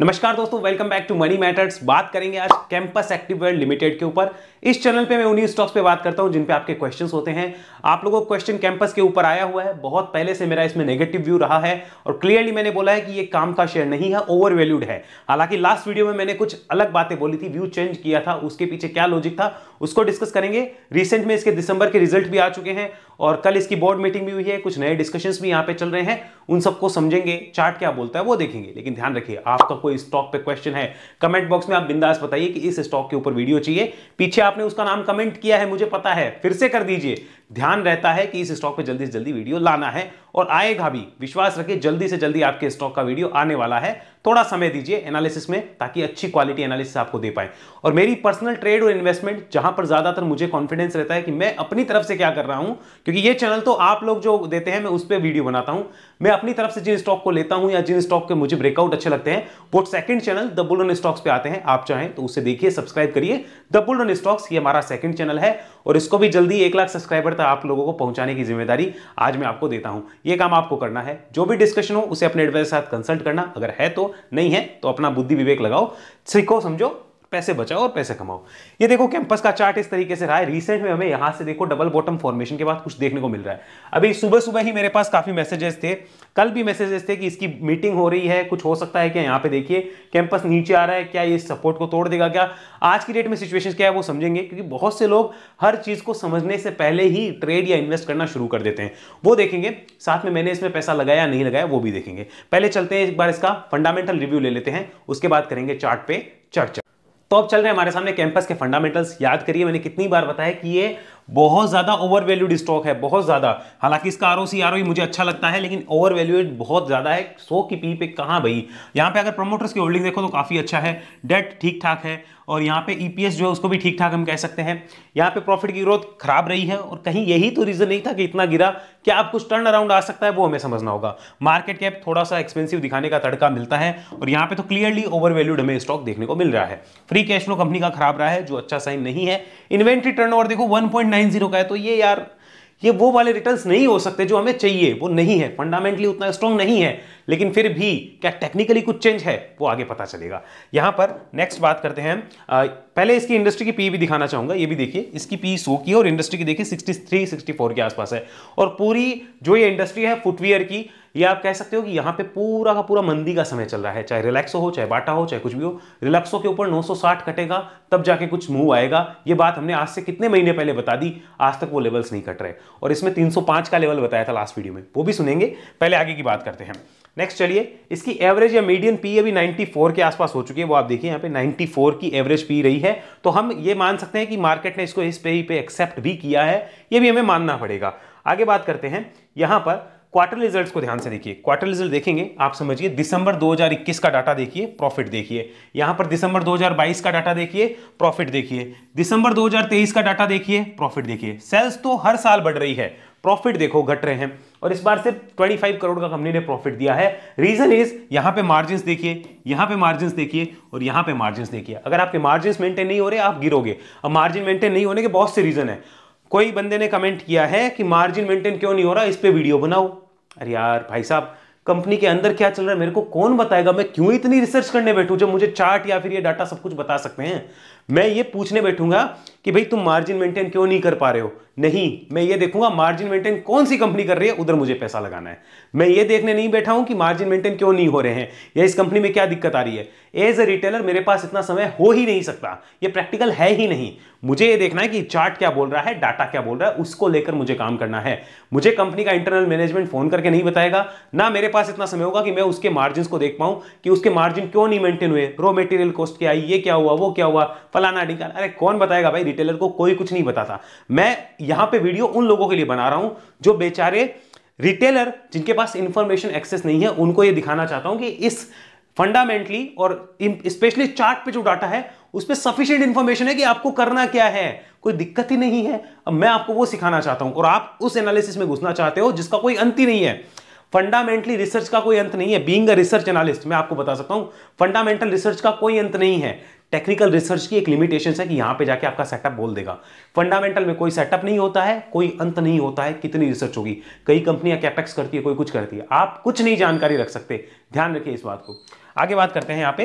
नमस्कार दोस्तों welcome back to money matters बात करेंगे आज कैंपस एक्टिव वर्ल्ड लिमिटेड के ऊपर इस चैनल पे मैं उन्हीं स्टॉक्स पे बात करता हूं जिन पे आपके क्वेश्चंस होते हैं आप लोगों को क्वेश्चन कैंपस के ऊपर आया हुआ है बहुत पहले से मेरा इसमें नेगेटिव व्यू रहा है और क्लियरली मैंने बोला है कि ये काम का शेयर नहीं है ओवर है हालांकि लास्ट वीडियो में मैंने कुछ अलग बातें बोली थी व्यू चेंज किया था उसके पीछे क्या लॉजिक था उसको डिस्कस करेंगे रिसेंट में इसके दिसंबर के रिजल्ट भी आ चुके हैं और कल इसकी बोर्ड मीटिंग भी हुई है कुछ नए डिस्कशन भी यहाँ पे चल रहे हैं उन सबको समझेंगे चार्ट क्या बोलता है वो देखेंगे लेकिन ध्यान रखिए आपका कोई स्टॉक पे क्वेश्चन है कमेंट बॉक्स में आप बिंदास बताइए कि इस स्टॉक के ऊपर वीडियो चाहिए पीछे आपने उसका नाम कमेंट किया है मुझे पता है फिर से कर दीजिए ध्यान रहता है कि इस स्टॉक पर जल्दी से जल्दी वीडियो लाना है और आएगा भी विश्वास रखिए जल्दी से जल्दी आपके स्टॉक का वीडियो आने वाला है थोड़ा समय दीजिए एनालिसिस में ताकि अच्छी क्वालिटी एनालिसिस आपको दे पाए और मेरी पर्सनल ट्रेड और इन्वेस्टमेंट जहां पर ज्यादातर मुझे कॉन्फिडेंस रहता है कि मैं अपनी तरफ से क्या कर रहा हूं क्योंकि ये चैनल तो आप लोग जो देते हैं मैं उस पर वीडियो बनाता हूं मैं अपनी तरफ से जिन स्टॉक को लेता हूं या जिन स्टॉक के मुझे ब्रेकआउट अच्छे लगते हैं वो second channel the bull run stocks पे आते हैं आप चाहें तो उसे देखिए सब्सक्राइब करिए द बुल रन स्टॉक्स ये हमारा सेकंड चैनल है और इसको भी जल्दी एक लाख सब्सक्राइबर तक आप लोगों को पहुंचाने की जिम्मेदारी आज मैं आपको देता हूं ये काम आपको करना है जो भी डिस्कशन हो उसे अपने एडवाइजर के साथ कंसल्ट करना अगर है तो नहीं है तो अपना बुद्धि विवेक लगाओ सीखो समझो पैसे बचाओ और पैसे कमाओ ये देखो कैंपस का चार्ट इस तरीके से रहा है रिसेंट में हमें यहाँ से देखो डबल बॉटम फॉर्मेशन के बाद कुछ देखने को मिल रहा है अभी सुबह सुबह ही मेरे पास काफ़ी मैसेजेस थे कल भी मैसेजेस थे कि इसकी मीटिंग हो रही है कुछ हो सकता है क्या यहाँ पे देखिए कैंपस नीचे आ रहा है क्या ये सपोर्ट को तोड़ देगा क्या आज की डेट में सिचुएशन क्या है वो समझेंगे क्योंकि बहुत से लोग हर चीज़ को समझने से पहले ही ट्रेड या इन्वेस्ट करना शुरू कर देते हैं वो देखेंगे साथ में मैंने इसमें पैसा लगाया नहीं लगाया वो भी देखेंगे पहले चलते हैं एक बार इसका फंडामेंटल रिव्यू ले लेते हैं उसके बाद करेंगे चार्ट पे चर्चा तो अब चल रहे हैं हमारे सामने कैंपस के फंडामेंटल्स याद करिए मैंने कितनी बार बताया कि ये बहुत ज़्यादा ओवर वैल्यूड स्टॉक है बहुत ज़्यादा हालांकि इसका R O C R O मुझे अच्छा लगता है लेकिन ओवर वैल्यूड बहुत ज़्यादा है सो की पी पे कहाँ भाई यहाँ पे अगर प्रमोटर्स की होल्डिंग देखो तो काफ़ी अच्छा है डेट ठीक ठाक है और यहाँ पे ईपीएस e जो है उसको भी ठीक ठाक हम कह सकते हैं यहाँ पे प्रॉफिट की ग्रोथ खराब रही है और कहीं यही तो रीज़न नहीं था कि इतना गिरा क्या आप कुछ टर्न अराउंड आ सकता है वो हमें समझना होगा मार्केट कैप थोड़ा सा एक्सपेंसिव दिखाने का तड़का मिलता है और यहाँ पे तो क्लियरली ओवर वैल्यूड हमें स्टॉक देखने को मिल रहा है फ्री कैश फ्लो कंपनी का खराब रहा है जो अच्छा साइन नहीं है इन्वेंट्री टर्न देखो वन नाइन जीरो का है तो ये यार ये वो वाले रिटर्न्स नहीं हो सकते जो हमें चाहिए वो नहीं है फंडामेंटली उतना स्ट्रांग नहीं है लेकिन फिर भी क्या टेक्निकली कुछ चेंज है वो आगे पता चलेगा यहां पर नेक्स्ट बात करते हैं आ, पहले इसकी इंडस्ट्री की पी भी दिखाना चाहूंगा ये भी देखिए इसकी पी सो की और इंडस्ट्री की देखिए सिक्सटी थ्री के आसपास है और पूरी जो ये इंडस्ट्री है फुटवेयर की ये आप कह सकते हो कि यहाँ पे पूरा का पूरा मंदी का समय चल रहा है चाहे रिलैक्सो हो चाहे बाटा हो चाहे कुछ भी हो रिलैक्सो के ऊपर 960 कटेगा तब जाके कुछ मूव आएगा ये बात हमने आज से कितने महीने पहले बता दी आज तक वो लेवल्स नहीं कट रहे और इसमें 305 का लेवल बताया था लास्ट वीडियो में वो भी सुनेंगे पहले आगे की बात करते हैं नेक्स्ट चलिए इसकी एवरेज या मीडियम पी अभी 94 के आसपास हो चुकी है वो आप देखिए यहाँ पे 94 की एवरेज पी रही है तो हम ये मान सकते हैं कि मार्केट ने इसको इस पे ही पे एक्सेप्ट भी किया है ये भी हमें मानना पड़ेगा आगे बात करते हैं यहाँ पर क्वार्टर रिजल्ट्स को ध्यान से देखिए क्वार्टर रिजल्ट देखेंगे आप समझिए दिसंबर 2021 का डाटा देखिए प्रॉफिट देखिए यहां पर दिसंबर 2022 का डाटा देखिए प्रॉफिट देखिए दिसंबर 2023 का डाटा देखिए प्रॉफिट देखिए सेल्स तो हर साल बढ़ रही है प्रॉफिट देखो घट रहे हैं और इस बार सिर्फ 25 करोड़ का कंपनी ने प्रॉफिट दिया है रीजन इज यहां पे मार्जिन देखिए यहां पे मार्जिन देखिए और यहां पे मार्जिन देखिए अगर आपके मार्जिन मेंटेन नहीं हो रहे आप गिरोगे अब मार्जिन मेंटेन नहीं होने के बहुत से रीजन है कोई बंदे ने कमेंट किया है कि मार्जिन मेंटेन क्यों नहीं हो रहा इस पर वीडियो बनाओ अरे यार भाई साहब कंपनी के अंदर क्या चल रहा है मेरे को कौन बताएगा मैं क्यों इतनी रिसर्च करने बैठूं जब मुझे चार्ट या फिर ये डाटा सब कुछ बता सकते हैं मैं ये पूछने बैठूंगा कि भाई तुम मार्जिन मेंटेन क्यों नहीं कर पा रहे हो नहीं मैं ये देखूंगा मार्जिन मेंटेन कौन सी कंपनी कर रही है उधर मुझे पैसा लगाना है मैं ये देखने नहीं बैठा हूं कि मार्जिन मेंटेन क्यों नहीं हो रहे हैं या इस कंपनी में क्या दिक्कत आ रही है एज ए रिटेलर मेरे पास इतना समय हो ही नहीं सकता ये प्रैक्टिकल है ही नहीं मुझे ये देखना है कि चार्ट क्या बोल रहा है डाटा क्या बोल रहा है उसको लेकर मुझे काम करना है मुझे कंपनी का इंटरनल मैनेजमेंट फोन करके नहीं बताएगा ना मेरे पास इतना समय होगा कि मैं उसके मार्जिन को देख पाऊं कि उसके मार्जिन क्यों नहीं मेंटेन हुए रॉ मेटेरियल कॉस्ट क्या आई ये क्या हुआ वो क्या हुआ फलाना ढिकाना अरे कौन बताएगा भाई रिटेलर को कोई कुछ नहीं बताता मैं यहां पे वीडियो उन लोगों के लिए बना रहा हूं जो बेचारे रिटेलर जिनके पास इंफॉर्मेशन एक्सेस नहीं है उनको ये दिखाना चाहता हूं कि इस फंडामेंटली और स्पेशली चार्ट पे जो डाटा है उस पर सफिशियंट इन्फॉर्मेशन है कि आपको करना क्या है कोई दिक्कत ही नहीं है अब मैं आपको वो सिखाना चाहता हूं और आप उस एनालिसिस में घुसना चाहते हो जिसका कोई अंत ही नहीं है फंडामेंटली रिसर्च का कोई अंत नहीं है बीइंग अ रिसर्च एनालिस्ट मैं आपको बता सकता हूं फंडामेंटल रिसर्च का कोई अंत नहीं है टेक्निकल रिसर्च की एक लिमिटेशन है कि यहाँ पे जाके आपका सेटअप बोल देगा फंडामेंटल में कोई सेटअप नहीं होता है कोई अंत नहीं होता है कितनी रिसर्च होगी कई कंपनियां कैपेक्स करती है कोई कुछ करती है आप कुछ नहीं जानकारी रख सकते ध्यान रखिए इस बात को आगे बात करते हैं यहाँ पे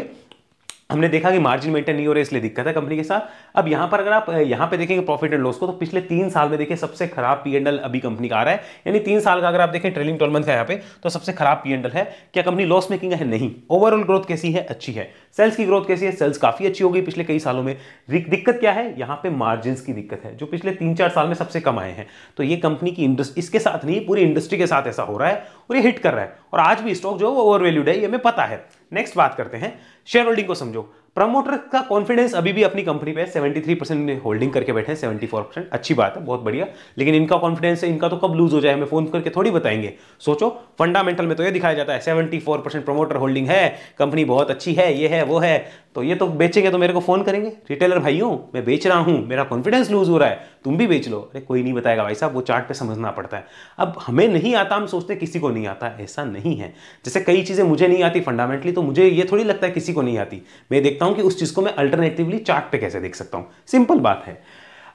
हमने देखा कि मार्जिन मेंटेन नहीं हो रहा इसलिए दिक्कत है कंपनी के साथ अब यहां पर अगर आप यहां पे देखेंगे प्रॉफिट एंड लॉस को तो पिछले तीन साल में देखिए सबसे खराब पी एंडल अभी कंपनी का आ रहा है यानी तीन साल का अगर आप देखें ट्रेलिंग ट्वेल्व मंथ का यहाँ पे तो सबसे खराब पी एंडल है क्या कंपनी लॉस मेकिंग है नहीं ओवरऑल ग्रोथ कैसी है अच्छी है सेल्स की ग्रोथ कैसी है सेल्स काफ़ी अच्छी हो गई पिछले कई सालों में दिक्कत क्या है यहाँ पे मार्जिन की दिक्कत है जो पिछले तीन चार साल में सबसे कम आए हैं तो ये कंपनी की इंडस्ट्री इसके साथ नहीं पूरी इंडस्ट्री के साथ ऐसा हो रहा है और ये हिट कर रहा है और आज भी स्टॉक जो है वो ओवर वैल्यूड है ये हमें पता है नेक्स्ट बात करते हैं शेयर होल्डिंग को समझो प्रमोटर का कॉन्फिडेंस अभी भी अपनी कंपनी पे 73 परसेंट में होल्डिंग करके बैठे हैं 74 परसेंट अच्छी बात है बहुत बढ़िया लेकिन इनका कॉन्फिडेंस है इनका तो कब लूज हो जाए हमें फोन करके थोड़ी बताएंगे सोचो फंडामेंटल में तो ये दिखाया जाता है 74 परसेंट प्रमोटर होल्डिंग है कंपनी बहुत अच्छी है ये है वो है तो ये तो बेचेंगे तो मेरे को फ़ोन करेंगे रिटेलर भाइयों मैं बेच रहा हूँ मेरा कॉन्फिडेंस लूज़ हो रहा है तुम भी बेच लो अरे कोई नहीं बताएगा भाई साहब वो चार्ट पे समझना पड़ता है अब हमें नहीं आता हम सोचते किसी को नहीं आता ऐसा नहीं है जैसे कई चीज़ें मुझे नहीं आती फंडामेंटली तो मुझे ये थोड़ी लगता है किसी को नहीं आती मैं देखता हूँ कि उस चीज़ को मैं अल्टरनेटिवली चार्ट कैसे देख सकता हूँ सिंपल बात है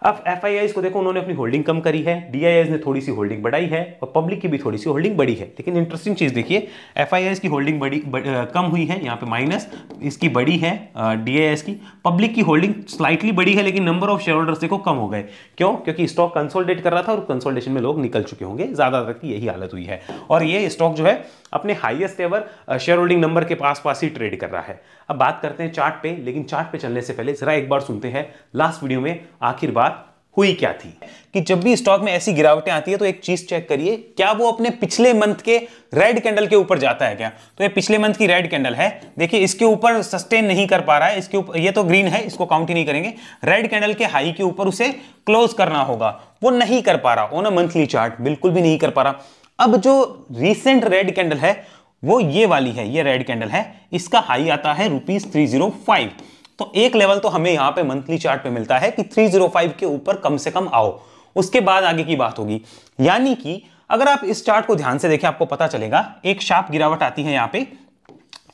अब एफ को देखो उन्होंने अपनी होल्डिंग कम करी है डी ने थोड़ी सी होल्डिंग बढ़ाई है और पब्लिक की भी थोड़ी सी होल्डिंग बढ़ी है लेकिन इंटरेस्टिंग चीज़ देखिए एफ की होल्डिंग बड़ी ब, आ, कम हुई है यहाँ पे माइनस इसकी बड़ी है डी की पब्लिक की होल्डिंग स्लाइटली बड़ी है लेकिन नंबर ऑफ शेयर होल्डर्स देखो कम हो गए क्यों क्योंकि स्टॉक कंसोल्टेट कर रहा था और कंसोल्टेशन में लोग निकल चुके होंगे ज़्यादातर की यही हालत हुई है और ये स्टॉक जो है अपने highest ever share holding number के पास पास ही ट्रेड कर रहा है अब बात करते हैं चार्ट पे लेकिन चार्ट पे चलने से पहले ज़रा एक बार सुनते हैं लास्ट वीडियो में आखिर बात हुई क्या थी कि जब भी स्टॉक में ऐसी गिरावटें आती है तो एक चीज चेक करिए क्या वो अपने पिछले मंथ के रेड कैंडल के ऊपर जाता है क्या तो ये पिछले मंथ की रेड कैंडल है देखिए इसके ऊपर सस्टेन नहीं कर पा रहा है इसके ऊपर ये तो ग्रीन है इसको काउंट ही नहीं करेंगे रेड कैंडल के हाई के ऊपर उसे क्लोज करना होगा वो नहीं कर पा रहा ओन अ मंथली चार्ट बिल्कुल भी नहीं कर पा रहा अब जो रिसेंट रेड कैंडल है वो ये वाली है ये रेड कैंडल है इसका हाई आता है रुपीज थ्री जीरो फाइव तो एक लेवल तो हमें यहाँ पे मंथली चार्ट पे मिलता है कि फाइव oh के ऊपर कम से कम आओ उसके बाद आगे की बात होगी यानी कि अगर आप इस चार्ट को ध्यान से देखें आपको पता चलेगा एक शार्प गिरावट आती है यहाँ पे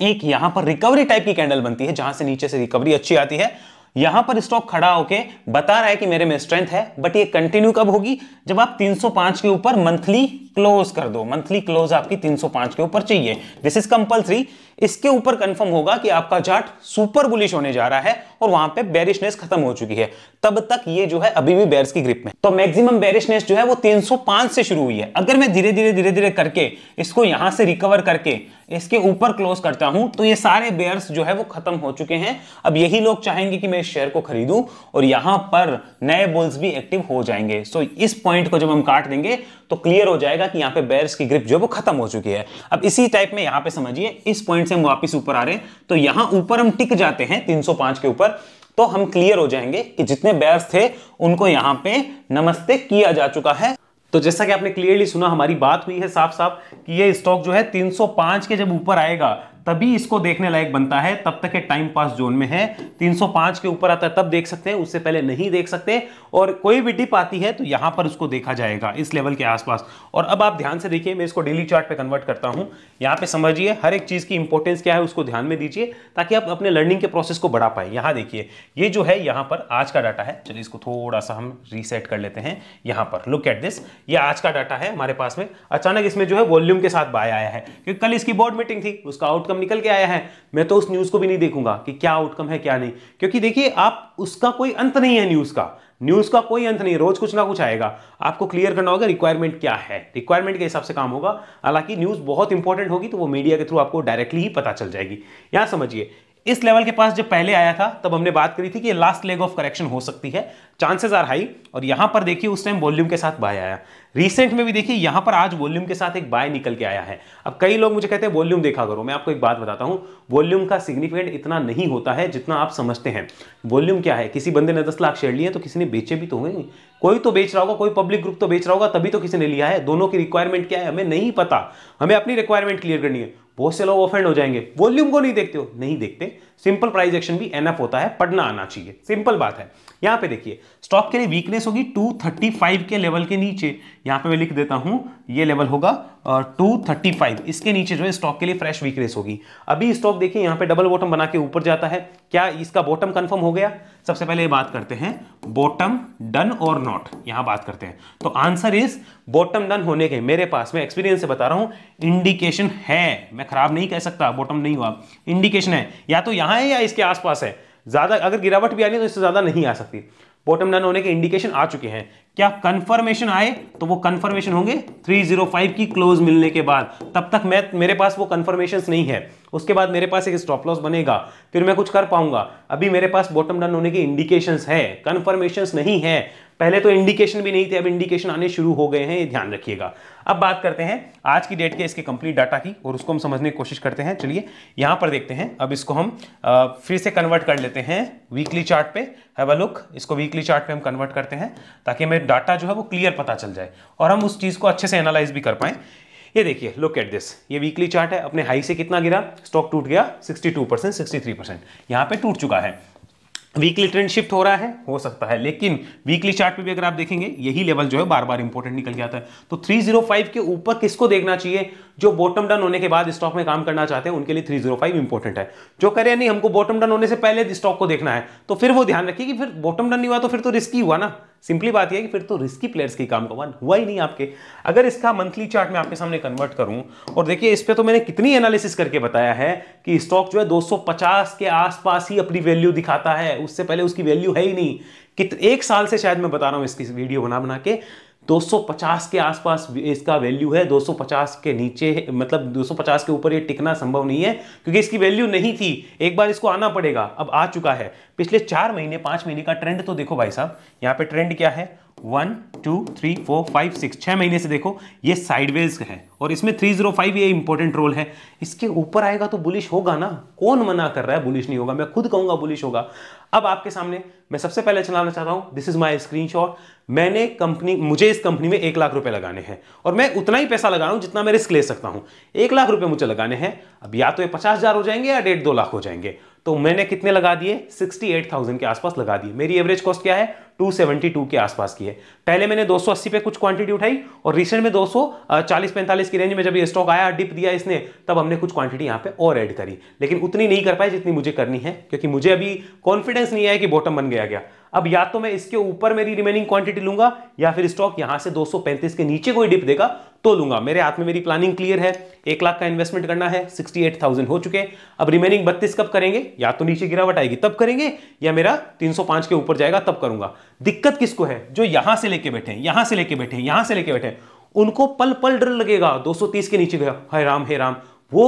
एक यहाँ पर रिकवरी टाइप की कैंडल बनती है जहां से नीचे से रिकवरी अच्छी आती है यहां पर स्टॉक खड़ा होके बता रहा है कि मेरे में स्ट्रेंथ है बट ये कंटिन्यू कब होगी जब आप 305 के ऊपर मंथली क्लोज कर दो मंथली क्लोज आपकी 305 के ऊपर चाहिए दिस इज कंपलसरी इसके ऊपर कंफर्म होगा कि आपका चार्ट सुपर बुलिश होने जा रहा है और वहां पे बेरिशनेस खत्म हो चुकी है तब तक ये जो है अभी भी बेयर्स की ग्रिप में तो मैक्सिमम बेरिशनेस जो है वो 305 से शुरू हुई है अगर मैं धीरे धीरे धीरे धीरे करके इसको यहां से रिकवर करके इसके ऊपर क्लोज करता हूं तो ये सारे बेयर्स जो है वो खत्म हो चुके हैं अब यही लोग चाहेंगे कि मैं इस शेयर को खरीदूं और यहां पर नए बुल्स भी एक्टिव हो जाएंगे सो so, इस पॉइंट को जब हम काट देंगे तो क्लियर हो जाएगा कि यहां पे बेयर्स की ग्रिप जो है वो खत्म हो चुकी है अब इसी टाइप में यहां पे समझिए इस पॉइंट से हम वापस ऊपर आ रहे हैं तो यहां ऊपर हम टिक जाते हैं 305 के ऊपर तो हम क्लियर हो जाएंगे कि जितने बेयर्स थे उनको यहां पे नमस्ते किया जा चुका है तो जैसा कि आपने क्लियरली सुना हमारी बात हुई है साफ साफ कि ये स्टॉक जो है 305 के जब ऊपर आएगा तभी इसको देखने लायक बनता है तब तक ये टाइम पास जोन में है 305 के ऊपर आता है तब देख सकते हैं उससे पहले नहीं देख सकते और कोई भी डिप आती है तो यहां पर उसको देखा जाएगा इस लेवल के आसपास और अब आप ध्यान से देखिए मैं इसको डेली चार्ट पे कन्वर्ट करता हूं यहां पे समझिए हर एक चीज़ की इंपॉर्टेंस क्या है उसको ध्यान में दीजिए ताकि आप अपने लर्निंग के प्रोसेस को बढ़ा पाए यहां देखिए ये जो है यहां पर आज का डाटा है चलिए इसको थोड़ा सा हम रीसेट कर लेते हैं यहां पर लुक एट दिस ये आज का डाटा है हमारे पास में अचानक इसमें जो है वॉल्यूम के साथ बाय आया है क्योंकि कल इसकी बोर्ड मीटिंग थी उसका आउटकम आउटकम निकल के आया है मैं तो उस न्यूज़ को भी नहीं देखूंगा कि क्या आउटकम है क्या नहीं क्योंकि देखिए आप उसका कोई अंत नहीं है न्यूज़ का न्यूज़ का कोई अंत नहीं रोज कुछ ना कुछ आएगा आपको क्लियर करना होगा रिक्वायरमेंट क्या है रिक्वायरमेंट के हिसाब से काम होगा हालांकि न्यूज़ बहुत इंपॉर्टेंट होगी तो वो मीडिया के थ्रू आपको डायरेक्टली ही पता चल जाएगी यहां समझिए इस लेवल के पास जब पहले आया था तब हमने बात करी थी कि लास्ट लेग ऑफ करेक्शन हो सकती है चांसेस आर हाई और यहां पर देखिए उस टाइम वॉल्यूम के साथ बाय आया रिसेंट में भी देखिए यहां पर आज वॉल्यूम के साथ एक बाय निकल के आया है अब कई लोग मुझे कहते हैं वॉल्यूम देखा करो मैं आपको एक बात बताता हूं वॉल्यूम का सिग्निफिकेंट इतना नहीं होता है जितना आप समझते हैं वॉल्यूम क्या है किसी बंदे ने दस लाख शेयर लिए तो किसी ने बेचे भी तो होंगे कोई तो बेच रहा होगा कोई पब्लिक ग्रुप तो बेच रहा होगा तभी तो किसी ने लिया है दोनों की रिक्वायरमेंट क्या है हमें नहीं पता हमें अपनी रिक्वायरमेंट क्लियर करनी है बहुत से लोग ऑफेंड हो जाएंगे वॉल्यूम को नहीं देखते हो नहीं देखते सिंपल प्राइज एक्शन भी एनएफ होता है पढ़ना आना चाहिए सिंपल बात है यहाँ पे देखिए स्टॉक के लिए वीकनेस होगी 235 के लेवल के नीचे यहाँ पे मैं लिख देता हूँ ये लेवल होगा और 235 इसके नीचे जो है स्टॉक के लिए फ्रेश वीकनेस होगी अभी स्टॉक देखिए यहाँ पे डबल बॉटम बना के ऊपर जाता है क्या इसका बॉटम कंफर्म हो गया सबसे पहले बात करते हैं बॉटम डन और नॉट यहाँ बात करते हैं तो आंसर इज बॉटम डन होने के मेरे पास मैं एक्सपीरियंस से बता रहा हूँ इंडिकेशन है मैं खराब नहीं कह सकता बॉटम नहीं हुआ इंडिकेशन है या तो यहां है या इसके आसपास है ज़्यादा अगर गिरावट भी आनी तो इससे ज़्यादा नहीं आ सकती बॉटम डन होने के इंडिकेशन आ चुके हैं क्या कंफर्मेशन आए तो वो कंफर्मेशन होंगे 305 की क्लोज मिलने के बाद तब तक मैं मेरे पास वो कंफर्मेशन नहीं है उसके बाद मेरे पास एक स्टॉप लॉस बनेगा फिर मैं कुछ कर पाऊंगा अभी मेरे पास बॉटम डन होने के इंडिकेशन है कंफर्मेशन नहीं है पहले तो इंडिकेशन भी नहीं थे अब इंडिकेशन आने शुरू हो गए हैं ये ध्यान रखिएगा अब बात करते हैं आज की डेट के इसके कंप्लीट डाटा की और उसको हम समझने की कोशिश करते हैं चलिए यहाँ पर देखते हैं अब इसको हम फिर से कन्वर्ट कर लेते हैं वीकली चार्ट पे हैव अ लुक इसको वीकली चार्ट पे हम कन्वर्ट करते हैं ताकि हमें डाटा जो है वो क्लियर पता चल जाए और हम उस चीज़ को अच्छे से एनालाइज भी कर पाएँ ये देखिए लुक एट दिस ये वीकली चार्ट है अपने हाई से कितना गिरा स्टॉक टूट गया 62 परसेंट सिक्सटी परसेंट यहाँ पर टूट चुका है वीकली ट्रेंड शिफ्ट हो रहा है हो सकता है लेकिन वीकली चार्ट पे भी अगर आप देखेंगे यही लेवल जो है बार बार इंपॉर्टेंट निकल जाता है तो 305 के ऊपर किसको देखना चाहिए जो बॉटम डन होने के बाद स्टॉक में काम करना चाहते हैं उनके लिए 305 इंपॉर्टेंट है जो करे नहीं हमको बॉटम डन होने से पहले स्टॉक को देखना है तो फिर वो ध्यान रखिए कि फिर बॉटम डन नहीं हुआ तो फिर तो रिस्की हुआ ना सिंपली बात यह कि फिर तो रिस्की प्लेयर्स की काम का वन हुआ ही नहीं आपके अगर इसका मंथली चार्ट में आपके सामने कन्वर्ट करूं और देखिए इस पर तो मैंने कितनी एनालिसिस करके बताया है कि स्टॉक जो है 250 के आसपास ही अपनी वैल्यू दिखाता है उससे पहले उसकी वैल्यू है ही नहीं कि एक साल से शायद मैं बता रहा हूं इसकी वीडियो बना बना के 250 के आसपास इसका वैल्यू है 250 के नीचे मतलब 250 के ऊपर ये टिकना संभव नहीं है क्योंकि इसकी वैल्यू नहीं थी एक बार इसको आना पड़ेगा अब आ चुका है पिछले चार महीने पाँच महीने का ट्रेंड तो देखो भाई साहब यहाँ पे ट्रेंड क्या है one two three four five six छः महीने से देखो ये साइडवेज है और इसमें थ्री जीरो फाइव ये इंपॉर्टेंट रोल है इसके ऊपर आएगा तो बुलिश होगा ना कौन मना कर रहा है बुलिश नहीं होगा मैं खुद कहूंगा बुलिश होगा अब आपके सामने मैं सबसे पहले चलाना चाहता हूं दिस इज माई स्क्रीन मैंने कंपनी मुझे इस कंपनी में एक लाख रुपए लगाने हैं और मैं उतना ही पैसा लगा रहा हूं जितना मैं रिस्क ले सकता हूं एक लाख रुपए मुझे लगाने हैं अब या तो ये पचास हज़ार हो जाएंगे या डेढ़ दो लाख हो जाएंगे तो मैंने कितने लगा दिए 68,000 के आसपास लगा दिए मेरी एवरेज कॉस्ट क्या है 272 के आसपास की है पहले मैंने 280 पे कुछ क्वांटिटी उठाई और रिसेंट में 240 45 की रेंज में जब ये स्टॉक आया डिप दिया इसने तब हमने कुछ क्वांटिटी यहाँ पे और ऐड करी लेकिन उतनी नहीं कर पाई जितनी मुझे करनी है क्योंकि मुझे अभी कॉन्फिडेंस नहीं आया कि बॉटम बन गया गया अब या तो मैं इसके ऊपर मेरी रिमेनिंग क्वांटिटी लूंगा या फिर स्टॉक यहां से 235 के नीचे कोई डिप देगा तो लूंगा मेरे हाथ में मेरी प्लानिंग क्लियर है एक लाख का इन्वेस्टमेंट करना है सिक्सटी एट थाउजेंड हो चुके अब रिमेनिंग बत्तीस कब करेंगे या तो नीचे गिरावट आएगी तब करेंगे या मेरा तीन सौ पांच के ऊपर जाएगा तब करूंगा दिक्कत किसको है जो यहां से लेके बैठे यहां से लेके बैठे यहां से लेके बैठे उनको पल पल डर लगेगा दो के नीचे गया हे राम हे राम वो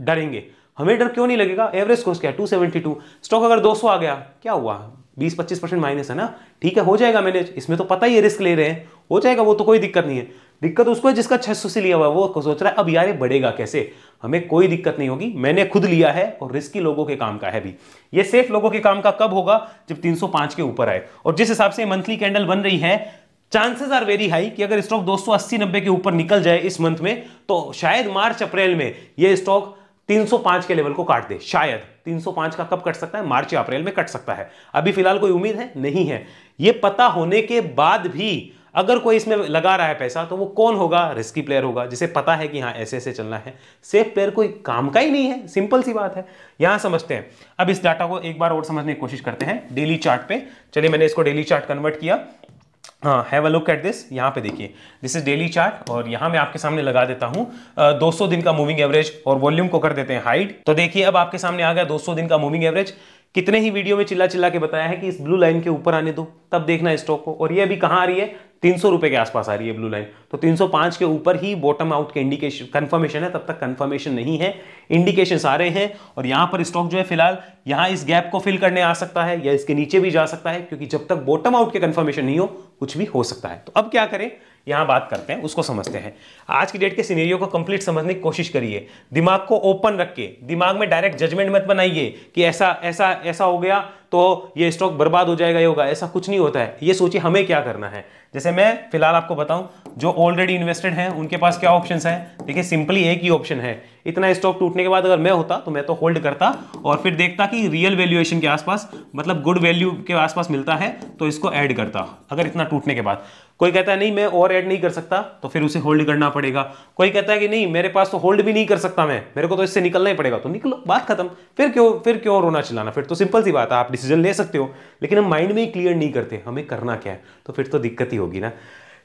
डरेंगे हमें डर क्यों नहीं लगेगा एवरेज कोर्स क्या है टू स्टॉक अगर सौ आ गया क्या हुआ 20-25 परसेंट माइनस है ना ठीक है हो जाएगा मैनेज इसमें तो पता ही है रिस्क ले रहे हैं हो जाएगा वो तो कोई दिक्कत नहीं है दिक्कत उसको है जिसका 600 से लिया हुआ वो सोच रहा है अब यार ये बढ़ेगा कैसे हमें कोई दिक्कत नहीं होगी मैंने खुद लिया है और रिस्की लोगों के काम का है भी ये सेफ लोगों के काम का कब होगा जब 305 के ऊपर आए और जिस हिसाब से मंथली कैंडल बन रही है चांसेस आर वेरी हाई कि अगर स्टॉक दो सौ के ऊपर निकल जाए इस मंथ में तो शायद मार्च अप्रैल में यह स्टॉक 305 के लेवल को काट दे शायद 305 का कब कट सकता है मार्च या अप्रैल में कट सकता है अभी फिलहाल कोई उम्मीद है नहीं है यह पता होने के बाद भी अगर कोई इसमें लगा रहा है पैसा तो वो कौन होगा रिस्की प्लेयर होगा जिसे पता है कि हाँ ऐसे ऐसे चलना है सेफ प्लेयर कोई काम का ही नहीं है सिंपल सी बात है यहाँ समझते हैं अब इस डाटा को एक बार और समझने की कोशिश करते हैं डेली चार्ट पे चलिए मैंने इसको डेली चार्ट कन्वर्ट किया हाँ have a look at this यहाँ पे देखिए दिस इज डेली चार्ट और यहाँ मैं आपके सामने लगा देता हूँ 200 दिन का मूविंग एवरेज और वॉल्यूम को कर देते हैं हाइट तो देखिए अब आपके सामने आ गया 200 दिन का मूविंग एवरेज कितने ही वीडियो में चिल्ला चिल्ला के बताया है कि इस ब्लू लाइन के ऊपर आने दो तब देखना स्टॉक को और ये अभी कहाँ आ रही है तीन सौ रुपए के आसपास आ रही है ब्लू लाइन तो 305 के ऊपर ही बॉटम आउट के इंडिकेशन कंफर्मेशन है तब तक कंफर्मेशन नहीं है इंडिकेशन आ रहे हैं और यहां पर स्टॉक जो है फिलहाल यहां इस गैप को फिल करने आ सकता है या इसके नीचे भी जा सकता है क्योंकि जब तक बॉटम आउट के कंफर्मेशन नहीं हो कुछ भी हो सकता है तो अब क्या करें यहाँ बात करते हैं उसको समझते हैं आज की डेट के सीनेरियो को कंप्लीट समझने की कोशिश करिए दिमाग को ओपन रख के दिमाग में डायरेक्ट जजमेंट मत बनाइए कि ऐसा ऐसा ऐसा हो गया तो ये स्टॉक बर्बाद हो जाएगा ये होगा ऐसा कुछ नहीं होता है ये सोचिए हमें क्या करना है जैसे मैं फिलहाल आपको बताऊं जो ऑलरेडी इन्वेस्टेड हैं उनके पास क्या ऑप्शंस हैं देखिए सिंपली एक ही ऑप्शन है इतना स्टॉक टूटने के बाद अगर मैं होता तो मैं तो होल्ड करता और फिर देखता कि रियल वैल्यूएशन के आसपास मतलब गुड वैल्यू के आसपास मिलता है तो इसको ऐड करता अगर इतना टूटने के बाद कोई कहता है नहीं मैं और ऐड नहीं कर सकता तो फिर उसे होल्ड करना पड़ेगा कोई कहता है कि नहीं मेरे पास तो होल्ड भी नहीं कर सकता मैं मेरे को तो इससे निकलना ही पड़ेगा तो निकलो बात खत्म फिर क्यों फिर क्यों रोना चिल्लाना फिर तो सिंपल सी बात है आप डिसीजन ले सकते हो लेकिन हम माइंड में ही क्लियर नहीं करते हमें करना क्या है तो फिर तो दिक्कत ही होगी ना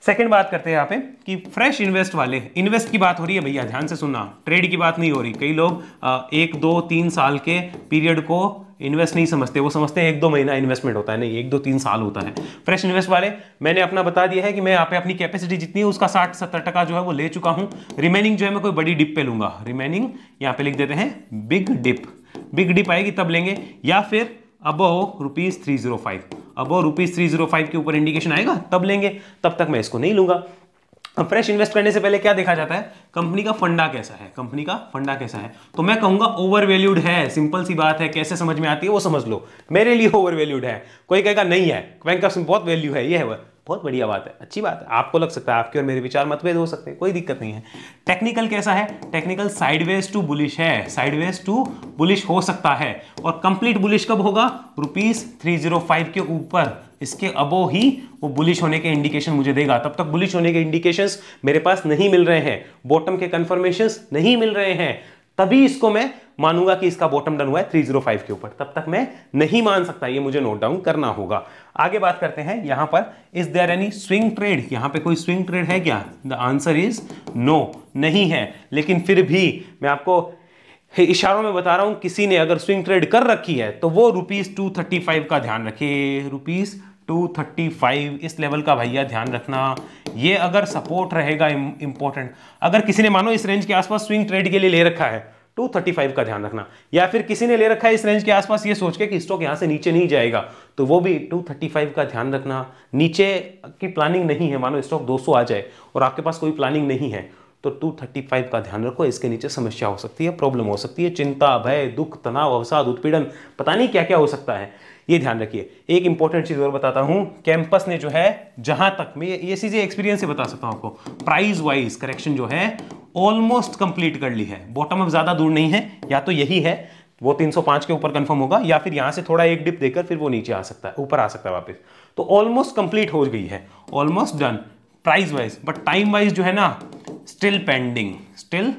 सेकेंड बात करते हैं यहाँ पे कि फ्रेश इन्वेस्ट वाले इन्वेस्ट की बात हो रही है भैया ध्यान से सुनना ट्रेड की बात नहीं हो रही कई लोग एक दो तीन साल के पीरियड को इन्वेस्ट नहीं समझते वो समझते हैं एक दो महीना इन्वेस्टमेंट होता है नहीं एक दो तीन साल होता है फ्रेश इन्वेस्ट वाले मैंने अपना बता दिया है कि मैं यहाँ पे अपनी कैपेसिटी जितनी है उसका साठ सत्तर टका जो है वो ले चुका हूँ रिमेनिंग जो है मैं कोई बड़ी डिप पे लूंगा रिमेनिंग यहाँ पे लिख देते हैं बिग डिप बिग डिप आएगी तब लेंगे या फिर अब rupees three zero five above rupees three zero five के ऊपर इंडिकेशन आएगा तब लेंगे तब तक मैं इसको नहीं लूंगा अब फ्रेश इन्वेस्ट करने से पहले क्या देखा जाता है कंपनी का फंडा कैसा है कंपनी का फंडा कैसा है तो मैं कहूंगा ओवर वैल्यूड है सिंपल सी बात है कैसे समझ में आती है वो समझ लो मेरे लिए ओवर वैल्यूड है कोई कहेगा नहीं है बैंक ऑफ बहुत वैल्यू है ये है वह बहुत बढ़िया बात है अच्छी बात है आपको लग सकता है आपके और मेरे विचार मतभेद हो सकते हैं कोई दिक्कत नहीं है टेक्निकल कैसा है टेक्निकल साइडवेज टू बुलिश है साइडवेज टू बुलिश हो सकता है और कंप्लीट बुलिश कब होगा रुपीज थ्री जीरो फाइव के ऊपर इसके अबो ही वो बुलिश होने के इंडिकेशन मुझे देगा तब तक बुलिश होने के इंडिकेशन मेरे पास नहीं मिल रहे हैं बॉटम के कन्फर्मेशन नहीं मिल रहे हैं तभी इसको मैं मानूंगा कि इसका बॉटम डन हुआ है 305 के ऊपर तब तक मैं नहीं मान सकता ये मुझे नोट डाउन करना होगा आगे बात करते हैं यहां पर is there any swing trade यहाँ पे कोई स्विंग ट्रेड है क्या द आंसर इज नो नहीं है लेकिन फिर भी मैं आपको इशारों में बता रहा हूं किसी ने अगर स्विंग ट्रेड कर रखी है तो वो रुपीज़ टू थर्टी फाइव का ध्यान रखे रुपीज़ 235 इस लेवल का भैया ध्यान रखना ये अगर सपोर्ट रहेगा इंपॉर्टेंट अगर किसी ने मानो इस रेंज के आसपास स्विंग ट्रेड के लिए ले रखा है 235 का ध्यान रखना या फिर किसी ने ले रखा है इस रेंज के आसपास ये सोच के कि स्टॉक यहाँ से नीचे नहीं जाएगा तो वो भी 235 का ध्यान रखना नीचे की प्लानिंग नहीं है मानो स्टॉक 200 आ जाए और आपके पास कोई प्लानिंग नहीं है तो 235 का ध्यान रखो इसके नीचे समस्या हो सकती है प्रॉब्लम हो सकती है चिंता भय दुख तनाव अवसाद उत्पीड़न पता नहीं क्या क्या हो सकता है ये ध्यान रखिए एक इंपॉर्टेंट चीज़ और बताता हूं कैंपस ने जो है जहां तक मैं ये चीज़ें एक्सपीरियंस से बता सकता हूं आपको प्राइस वाइज करेक्शन जो है ऑलमोस्ट कंप्लीट कर ली है बॉटम अप ज़्यादा दूर नहीं है या तो यही है वो 305 के ऊपर कंफर्म होगा या फिर यहां से थोड़ा एक डिप देकर फिर वो नीचे आ सकता है ऊपर आ सकता है वापस तो ऑलमोस्ट कंप्लीट हो गई है almost done price wise but time wise जो है ना स्टिल पेंडिंग स्टिल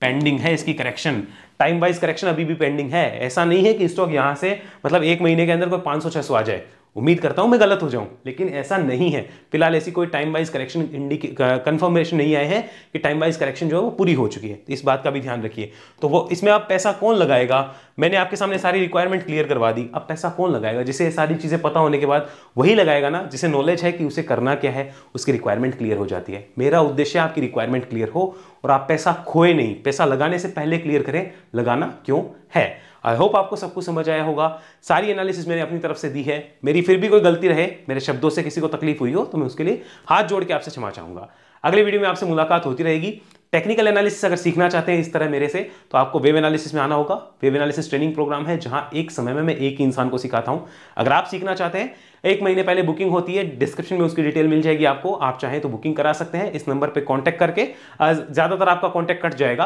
पेंडिंग है इसकी करेक्शन टाइम वाइज करेक्शन अभी भी पेंडिंग है ऐसा नहीं है कि स्टॉक यहाँ से मतलब एक महीने के अंदर कोई पाँच सौ आ जाए उम्मीद करता हूं मैं गलत हो जाऊं लेकिन ऐसा नहीं है फिलहाल ऐसी कोई टाइम वाइज करेक्शन इंडिके कन्फर्मेशन नहीं आए हैं कि टाइम वाइज करेक्शन जो है वो पूरी हो चुकी है इस बात का भी ध्यान रखिए तो वो इसमें आप पैसा कौन लगाएगा मैंने आपके सामने सारी रिक्वायरमेंट क्लियर करवा दी अब पैसा कौन लगाएगा जिसे सारी चीज़ें पता होने के बाद वही लगाएगा ना जिसे नॉलेज है कि उसे करना क्या है उसकी रिक्वायरमेंट क्लियर हो जाती है मेरा उद्देश्य आपकी रिक्वायरमेंट क्लियर हो और आप पैसा खोए नहीं पैसा लगाने से पहले क्लियर करें लगाना क्यों है आई होप आपको सब कुछ समझ आया होगा सारी एनालिसिस मैंने अपनी तरफ से दी है मेरी फिर भी कोई गलती रहे मेरे शब्दों से किसी को तकलीफ हुई हो तो मैं उसके लिए हाथ जोड़ के आपसे क्षमा चाहूंगा अगले वीडियो में आपसे मुलाकात होती रहेगी टेक्निकल एनालिसिस अगर सीखना चाहते हैं इस तरह मेरे से तो आपको वेब एनालिसिस में आना होगा वेब एनालिसिस ट्रेनिंग प्रोग्राम है जहां एक समय में मैं एक ही इंसान को सिखाता हूं अगर आप सीखना चाहते हैं एक महीने पहले बुकिंग होती है डिस्क्रिप्शन में उसकी डिटेल मिल जाएगी आपको आप चाहें तो बुकिंग करा सकते हैं इस नंबर पर कॉन्टैक्ट करके ज़्यादातर आपका कॉन्टैक्ट कट जाएगा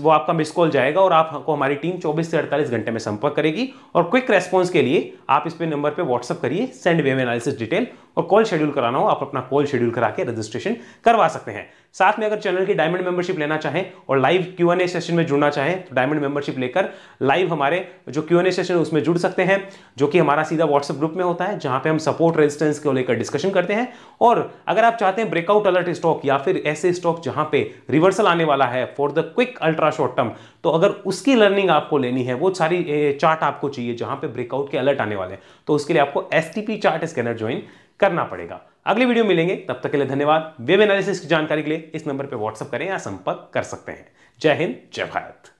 वो आपका मिस कॉल जाएगा और आपको हमारी टीम चौबीस से अड़तालीस घंटे में संपर्क करेगी और क्विक रेस्पॉन्स के लिए आप इस पे नंबर पर व्हाट्सअप करिए सेंड वेव एनालिसिस डिटेल और कॉल शेड्यूल कराना हो आप अपना कॉल शेड्यूल करा के रजिस्ट्रेशन करवा सकते हैं साथ में अगर चैनल की डायमंड मेंबरशिप लेना चाहें और live Q and A session में जुड़ना चाहें तो डायमंड मेंबरशिप लेकर लाइव हमारे जो क्यू एन ए सेशन है उसमें जुड़ सकते हैं जो कि हमारा सीधा व्हाट्सअप ग्रुप में होता है जहां पे हम सपोर्ट रेजिस्टेंस को लेकर डिस्कशन करते हैं और अगर आप चाहते हैं ब्रेकआउट अलर्ट स्टॉक या फिर ऐसे स्टॉक जहां पे रिवर्सल आने वाला है for the quick ultra short term तो अगर उसकी लर्निंग आपको लेनी है वो सारी चार्ट आपको चाहिए जहां पे ब्रेकआउट के अलर्ट आने वाले हैं तो उसके लिए आपको एस चार्ट स्कैनर ज्वाइन करना पड़ेगा अगली वीडियो मिलेंगे तब तक के लिए धन्यवाद वेब एनालिसिस की जानकारी के लिए इस नंबर पर व्हाट्सअप करें या संपर्क कर सकते हैं जय हिंद जय भारत